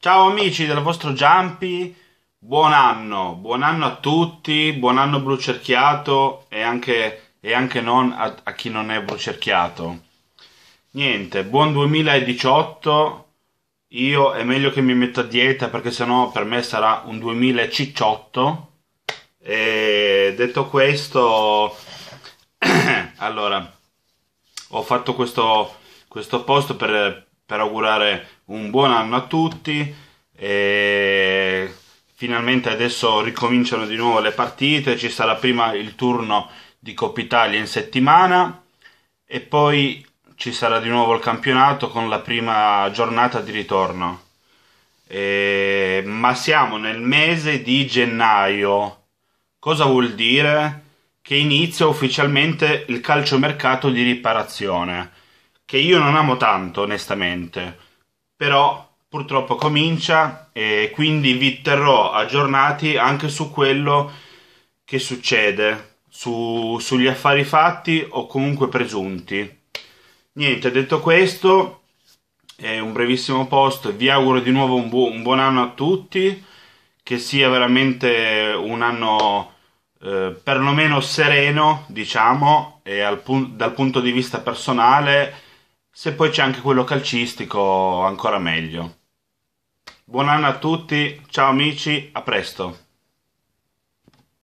Ciao amici del vostro Jumpy, buon anno, buon anno a tutti, buon anno brucerchiato e anche, e anche non a, a, chi non è brucerchiato. Niente, buon 2018, io è meglio che mi metto a dieta perché sennò per me sarà un 2018. E detto questo, allora, ho fatto questo, questo post per, per augurare un buon anno a tutti e finalmente adesso ricominciano di nuovo le partite, ci sarà prima il turno di Coppa Italia in settimana e poi ci sarà di nuovo il campionato con la prima giornata di ritorno. E... ma siamo nel mese di gennaio. Cosa vuol dire? Che inizia ufficialmente il calciomercato di riparazione che io non amo tanto, onestamente, però purtroppo comincia e quindi vi terrò aggiornati anche su quello che succede, su, sugli affari fatti o comunque presunti. Niente, detto questo, è un brevissimo post, vi auguro di nuovo un, bu un buon anno a tutti, che sia veramente un anno eh, perlomeno sereno, diciamo, e pu dal punto di vista personale se poi c'è anche quello calcistico, ancora meglio. Buon anno a tutti, ciao amici, a presto.